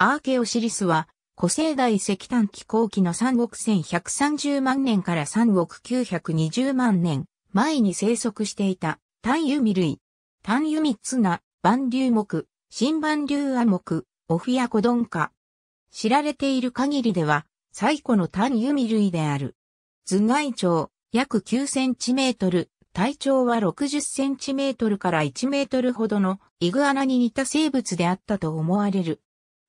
アーケオシリスは、古生代石炭気候期の3億1130万年から3億920万年前に生息していた単ユミ類。単油三ツな、万竜木、新万竜亜木、オフィアコドンカ。知られている限りでは、最古の単ユミ類である。頭蓋長、約9センチメートル、体長は60センチメートルから1メートルほどのイグアナに似た生物であったと思われる。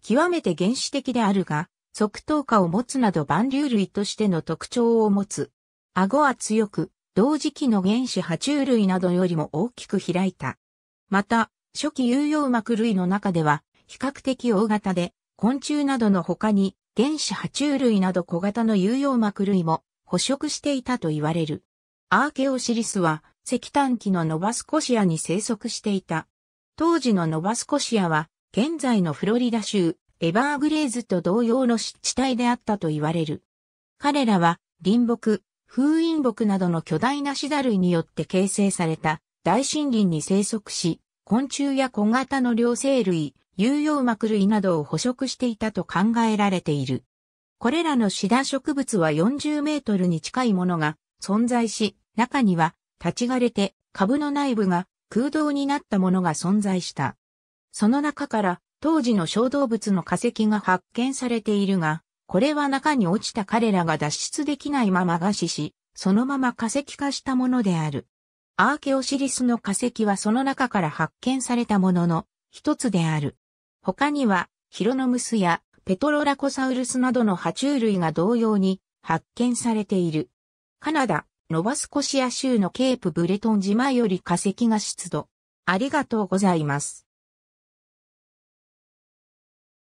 極めて原始的であるが、側頭下を持つなど万流類としての特徴を持つ。顎は強く、同時期の原始爬虫類などよりも大きく開いた。また、初期有用膜類の中では、比較的大型で、昆虫などの他に、原始爬虫類など小型の有用膜類も捕食していたと言われる。アーケオシリスは石炭機のノバスコシアに生息していた。当時のノバスコシアは現在のフロリダ州、エバーグレーズと同様の湿地帯であったと言われる。彼らは、林木、風陰木などの巨大なシダ類によって形成された大森林に生息し、昆虫や小型の両生類、有用膜類などを捕食していたと考えられている。これらのシダ植物は40メートルに近いものが存在し、中には立ち枯れて株の内部が空洞になったものが存在した。その中から当時の小動物の化石が発見されているが、これは中に落ちた彼らが脱出できないまま餓死し、そのまま化石化したものである。アーケオシリスの化石はその中から発見されたものの一つである。他には、ヒロノムスやペトロラコサウルスなどの爬虫類が同様に発見されている。カナダ、ノバスコシア州のケープブレトン島より化石が出土。ありがとうございます。